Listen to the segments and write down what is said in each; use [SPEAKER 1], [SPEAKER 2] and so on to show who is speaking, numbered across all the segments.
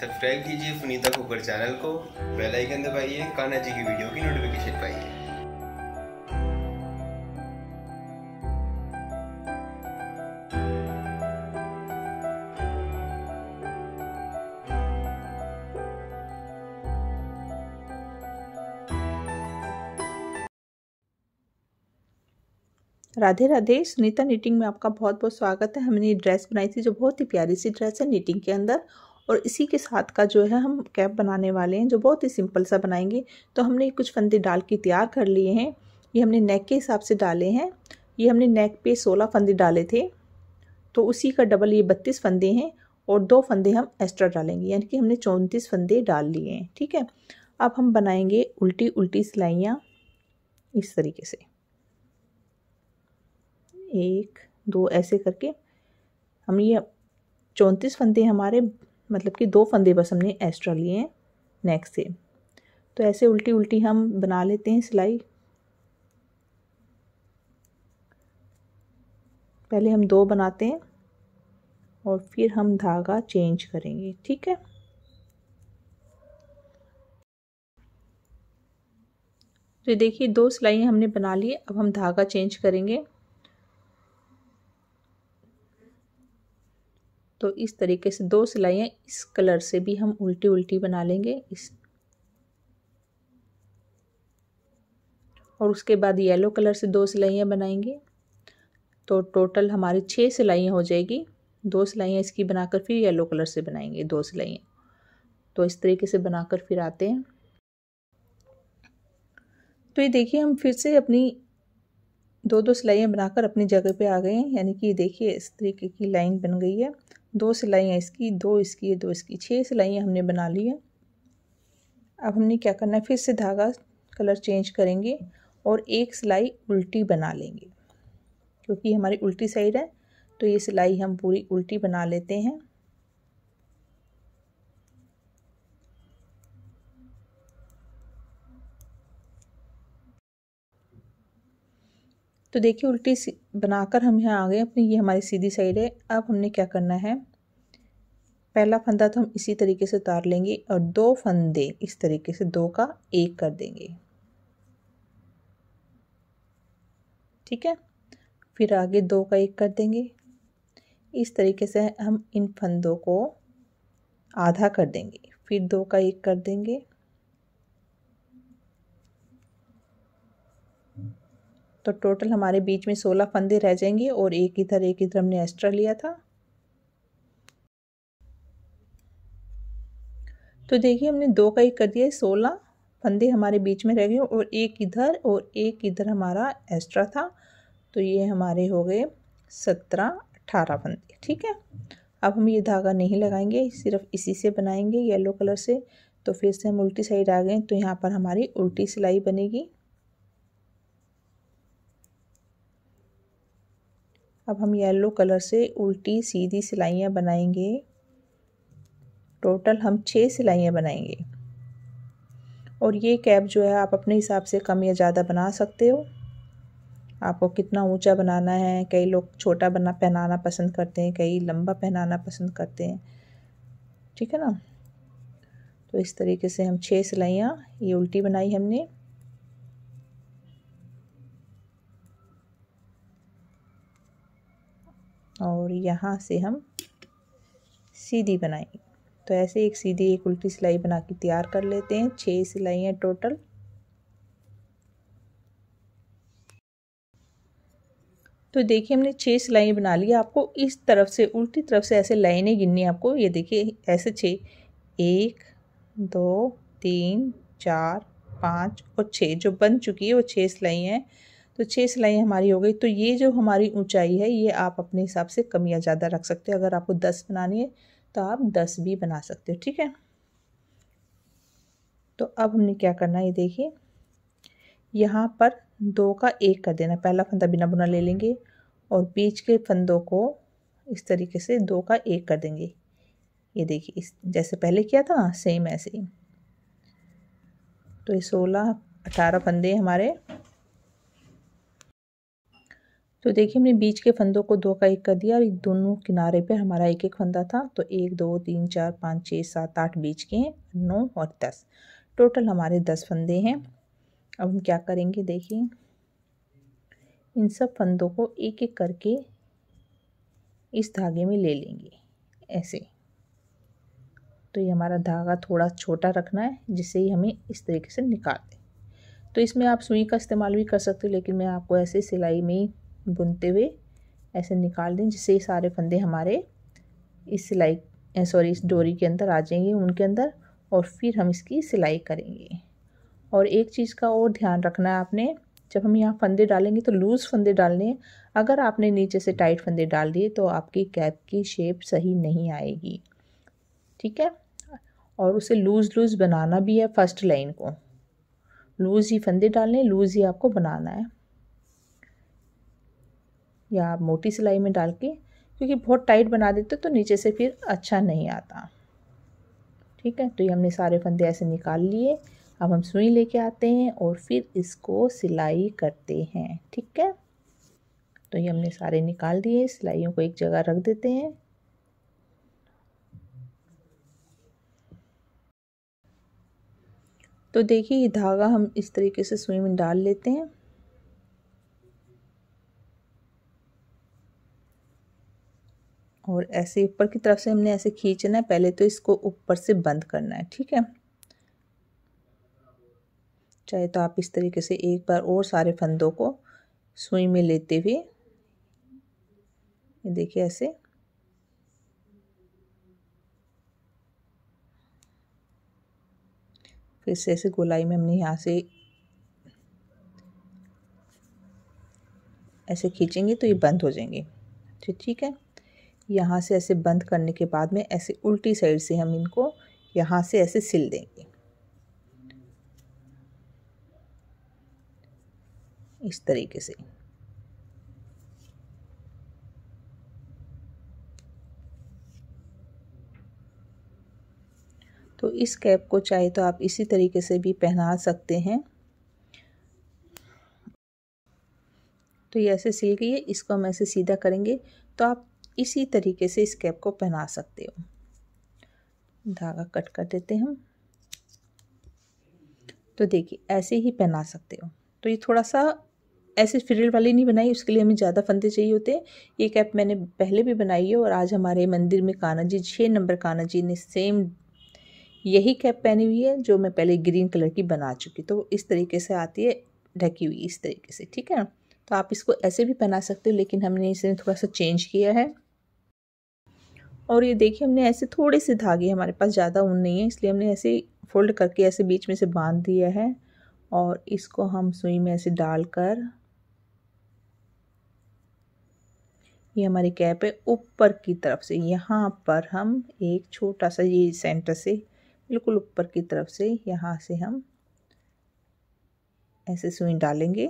[SPEAKER 1] subscribe कीजिए Punita Kukar channel को bell icon दबाइए कान्हा जी की वीडियो की नोटिफिकेशन पाइए राधे राधे सुनीता नीटिंग में आपका बहुत बहुत स्वागत है हमने ये ड्रेस बनाई थी जो बहुत ही प्यारी सी ड्रेस है नीटिंग के अंदर और इसी के साथ का जो है हम कैप बनाने वाले हैं जो बहुत ही सिंपल सा बनाएंगे तो हमने कुछ फंदे डाल के तैयार कर लिए हैं ये हमने नेक के हिसाब से डाले हैं ये हमने नेक पे सोलह फंदे डाले थे तो उसी का डबल ये बत्तीस फंदे हैं और दो फंदे हम एक्स्ट्रा डालेंगे यानी कि हमने चौंतीस फंदे डाल लिए हैं ठीक है अब हम बनाएंगे उल्टी उल्टी सिलाइयाँ इस तरीके से एक दो ऐसे करके हम ये चौंतीस फंदे हमारे मतलब कि दो फंदे बस हमने एक्स्ट्रा लिए हैं नेक से तो ऐसे उल्टी उल्टी हम बना लेते हैं सिलाई पहले हम दो बनाते हैं और फिर हम धागा चेंज करेंगे ठीक है तो देखिए दो सिलाई हमने बना ली अब हम धागा चेंज करेंगे तो इस तरीके से दो सिलाइयाँ इस कलर से भी हम उल्टी उल्टी बना लेंगे इस और उसके बाद येलो कलर से दो सिलाइयाँ बनाएंगे तो टोटल हमारी छः सिलाइयाँ हो जाएगी दो सिलाइयाँ इसकी बनाकर फिर येलो कलर से बनाएंगे दो सिलाइयाँ तो इस तरीके से बनाकर फिर आते हैं तो ये देखिए हम फिर से अपनी दो दो सिलाइयाँ बनाकर अपनी जगह पे आ गए हैं यानी कि ये देखिए इस तरीके की लाइन बन गई है दो सिलाइयाँ इसकी दो इसकी दो इसकी छः सिलाइयाँ हमने बना ली हैं अब हमने क्या करना है फिर से धागा कलर चेंज करेंगे और एक सिलाई उल्टी बना लेंगे क्योंकि हमारी उल्टी साइड है तो ये सिलाई हम पूरी उल्टी बना लेते हैं तो देखिए उल्टी बनाकर हम यहाँ आ गए अपनी ये हमारी सीधी साइड है अब हमने क्या करना है पहला फंदा तो हम इसी तरीके से उतार लेंगे और दो फंदे इस तरीके से दो का एक कर देंगे ठीक है फिर आगे दो का एक कर देंगे इस तरीके से हम इन फंदों को आधा कर देंगे फिर दो का एक कर देंगे तो टोटल हमारे बीच में सोलह फंदे रह जाएंगे और एक इधर एक इधर हमने एक्स्ट्रा लिया था तो देखिए हमने दो का एक कर दिया है सोलह फंदे हमारे बीच में रह गए और एक इधर और एक इधर हमारा एक्स्ट्रा था तो ये हमारे हो गए सत्रह अठारह फंदे ठीक है अब हम ये धागा नहीं लगाएंगे सिर्फ इसी से बनाएंगे येलो कलर से तो फिर से हम उल्टी साइड आ गए तो यहाँ पर हमारी उल्टी सिलाई बनेगी अब हम येलो कलर से उल्टी सीधी सिलाइयाँ बनाएंगे टोटल हम छः सिलाइयाँ बनाएंगे और ये कैप जो है आप अपने हिसाब से कम या ज़्यादा बना सकते हो आपको कितना ऊंचा बनाना है कई लोग छोटा बना पहनाना पसंद करते हैं कई लंबा पहनाना पसंद करते हैं ठीक है ना तो इस तरीके से हम छः सिलाइयाँ ये उल्टी बनाई हमने और यहाँ से हम सीधी बनाएंगे तो ऐसे एक सीधी एक उल्टी सिलाई बना के तैयार कर लेते हैं सिलाई है टोटल तो देखिए हमने छह सिलाई बना ली आपको इस तरफ से उल्टी तरफ से ऐसे लाइनें गिननी आपको ये देखिए ऐसे छः एक दो तीन चार पाँच और छः जो बन चुकी है वो छः सिलाई हैं तो छः सिलाई हमारी हो गई तो ये जो हमारी ऊंचाई है ये आप अपने हिसाब से कम या ज़्यादा रख सकते हो अगर आपको दस बनानी है तो आप दस भी बना सकते हो ठीक है तो अब हमने क्या करना है ये देखिए यहाँ पर दो का एक कर देना पहला फंदा बिना बुना ले लेंगे और बीच के फंदों को इस तरीके से दो का एक कर देंगे ये देखिए इस जैसे पहले किया था सेम हाँ, ऐसे ही तो ये सोलह अठारह फंदे हमारे तो देखिए हमने बीच के फंदों को दो का एक कर दिया और दोनों किनारे पर हमारा एक एक फंदा था तो एक दो तीन चार पाँच छः सात आठ बीच के हैं नौ और दस टोटल हमारे दस फंदे हैं अब हम क्या करेंगे देखिए इन सब फंदों को एक एक करके इस धागे में ले लेंगे ऐसे तो ये हमारा धागा थोड़ा छोटा रखना है जिससे ही हमें इस तरीके से निकाल दें तो इसमें आप सुई का इस्तेमाल भी कर सकते हो लेकिन मैं आपको ऐसे सिलाई में ही बुनते हुए ऐसे निकाल दें जिससे ये सारे फंदे हमारे इस सिलाई सॉरी इस डोरी के अंदर आ जाएंगे उनके अंदर और फिर हम इसकी सिलाई करेंगे और एक चीज़ का और ध्यान रखना है आपने जब हम यहाँ फंदे डालेंगे तो लूज़ फंदे डालने अगर आपने नीचे से टाइट फंदे डाल दिए तो आपकी कैप की शेप सही नहीं आएगी ठीक है और उसे लूज़ लूज़ बनाना भी है फर्स्ट लाइन को लूज़ ही फंदे डालने लूज़ ही आपको बनाना है या आप मोटी सिलाई में डाल के क्योंकि बहुत टाइट बना देते तो नीचे से फिर अच्छा नहीं आता ठीक है तो ये हमने सारे फंदे ऐसे निकाल लिए अब हम सुई लेके आते हैं और फिर इसको सिलाई करते हैं ठीक है तो ये हमने सारे निकाल दिए सिलाइयों को एक जगह रख देते हैं तो देखिए ये धागा हम इस तरीके से सुई में डाल लेते हैं और ऐसे ऊपर की तरफ से हमने ऐसे खींचना है पहले तो इसको ऊपर से बंद करना है ठीक है चाहे तो आप इस तरीके से एक बार और सारे फंदों को सुई में लेते हुए ये देखिए ऐसे फिर से ऐसे गोलाई में हमने यहाँ से ऐसे खींचेंगे तो ये बंद हो जाएंगे ठीक अच्छा, ठीक है यहाँ से ऐसे बंद करने के बाद में ऐसे उल्टी साइड से हम इनको यहाँ से ऐसे सिल देंगे इस तरीके से तो इस कैप को चाहे तो आप इसी तरीके से भी पहना सकते हैं तो ये ऐसे सिल गई है इसको हम ऐसे सीधा करेंगे तो आप इसी तरीके से इस कैप को पहना सकते हो धागा कट कर देते हैं तो देखिए ऐसे ही पहना सकते हो तो ये थोड़ा सा ऐसे फ्रिल वाली नहीं बनाई उसके लिए हमें ज़्यादा फंदे चाहिए होते हैं ये कैप मैंने पहले भी बनाई है और आज हमारे मंदिर में कान्हा जी छः नंबर कान्हा जी ने सेम यही कैप पहनी हुई है जो मैं पहले ग्रीन कलर की बना चुकी तो इस तरीके से आती है ढकी हुई इस तरीके से ठीक है तो आप इसको ऐसे भी पहना सकते हो लेकिन हमने इसे थोड़ा सा चेंज किया है और ये देखिए हमने ऐसे थोड़े से धागे हमारे पास ज़्यादा ऊन नहीं है इसलिए हमने ऐसे फोल्ड करके ऐसे बीच में से बांध दिया है और इसको हम सुई में ऐसे डालकर ये हमारी कैप है ऊपर की तरफ से यहाँ पर हम एक छोटा सा ये सेंटर से बिल्कुल ऊपर की तरफ से यहाँ से हम ऐसे सुई डालेंगे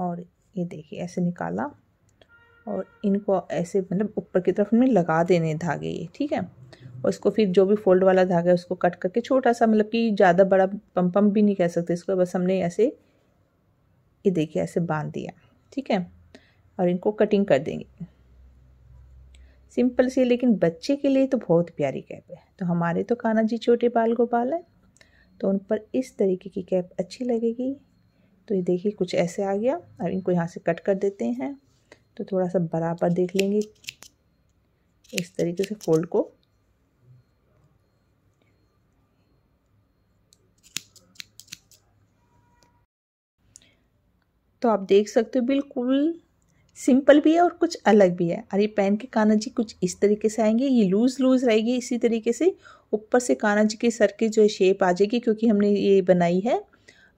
[SPEAKER 1] और ये देखिए ऐसे निकाला और इनको ऐसे मतलब ऊपर की तरफ हमें लगा देने धागे ये ठीक है और इसको फिर जो भी फोल्ड वाला धागा है उसको कट करके छोटा सा मतलब कि ज़्यादा बड़ा पम पम भी नहीं कह सकते इसको बस हमने ऐसे ये देखिए ऐसे बांध दिया ठीक है और इनको कटिंग कर देंगे सिंपल सी लेकिन बच्चे के लिए तो बहुत प्यारी कैप है तो हमारे तो कान्हा जी छोटे बाल गोपाल है तो उन पर इस तरीके की कैप अच्छी लगेगी तो ये देखिए कुछ ऐसे आ गया अब इनको यहाँ से कट कर देते हैं तो थोड़ा सा बराबर देख लेंगे इस तरीके से फोल्ड को तो आप देख सकते हो बिल्कुल सिंपल भी है और कुछ अलग भी है अरे पैन के काना जी कुछ इस तरीके से आएंगे ये लूज़ लूज़ रहेगी इसी तरीके से ऊपर से काना जी के सर की जो शेप आ जाएगी क्योंकि हमने ये बनाई है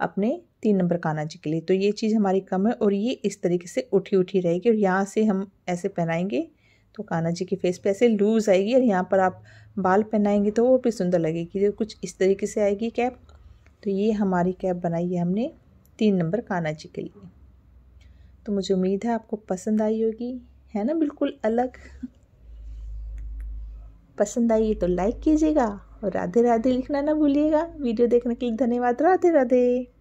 [SPEAKER 1] अपने तीन नंबर काना जी के लिए तो ये चीज़ हमारी कम है और ये इस तरीके से उठी उठी रहेगी और यहाँ से हम ऐसे पहनाएंगे तो काना जी के फेस पे ऐसे लूज़ आएगी और यहाँ पर आप बाल पहनाएंगे तो वो भी सुंदर लगेगी तो कुछ इस तरीके से आएगी कैप तो ये हमारी कैप बनाई है हमने तीन नंबर काना जी के लिए तो मुझे उम्मीद है आपको पसंद आई होगी है ना बिल्कुल अलग पसंद आई तो लाइक कीजिएगा और राधे राधे लिखना ना भूलिएगा वीडियो देखने के लिए धन्यवाद राधे राधे